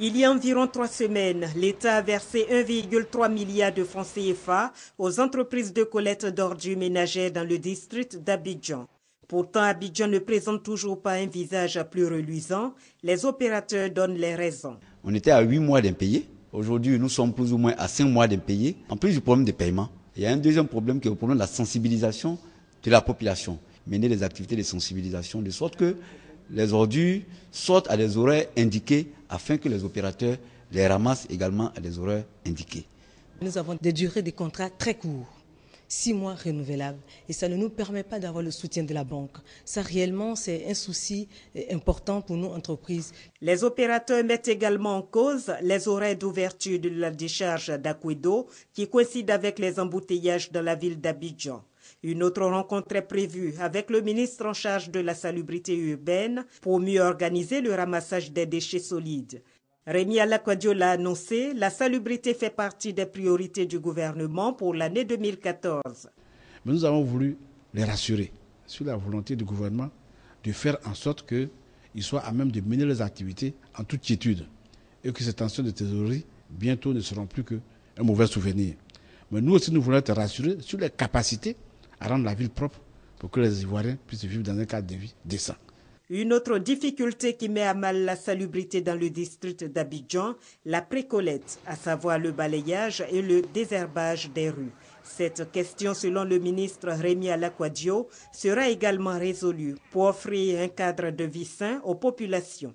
Il y a environ trois semaines, l'État a versé 1,3 milliard de francs CFA aux entreprises de collecte d'ordures ménagères dans le district d'Abidjan. Pourtant, Abidjan ne présente toujours pas un visage plus reluisant. Les opérateurs donnent les raisons. On était à huit mois d'impayés. Aujourd'hui, nous sommes plus ou moins à cinq mois d'impayés. En plus du problème de paiement, il y a un deuxième problème qui est le problème de la sensibilisation de la population. Mener des activités de sensibilisation de sorte que les ordures sortent à des horaires indiqués afin que les opérateurs les ramassent également à des horaires indiqués. Nous avons des durées de contrats très courtes six mois renouvelables. Et ça ne nous permet pas d'avoir le soutien de la banque. Ça, réellement, c'est un souci euh, important pour nos entreprises. Les opérateurs mettent également en cause les horaires d'ouverture de la décharge d'Aquido qui coïncident avec les embouteillages dans la ville d'Abidjan. Une autre rencontre est prévue avec le ministre en charge de la salubrité urbaine pour mieux organiser le ramassage des déchets solides. Rémi Alakwadio l'a annoncé, la salubrité fait partie des priorités du gouvernement pour l'année 2014. Mais nous avons voulu les rassurer sur la volonté du gouvernement de faire en sorte qu'ils soient à même de mener leurs activités en toute quiétude et que ces tensions de théorie bientôt ne seront plus qu'un mauvais souvenir. Mais nous aussi, nous voulons être rassurés sur les capacités rendre la ville propre pour que les Ivoiriens puissent vivre dans un cadre de vie décent. Une autre difficulté qui met à mal la salubrité dans le district d'Abidjan, la précolette, à savoir le balayage et le désherbage des rues. Cette question, selon le ministre Rémi Alakwadio, sera également résolue pour offrir un cadre de vie sain aux populations.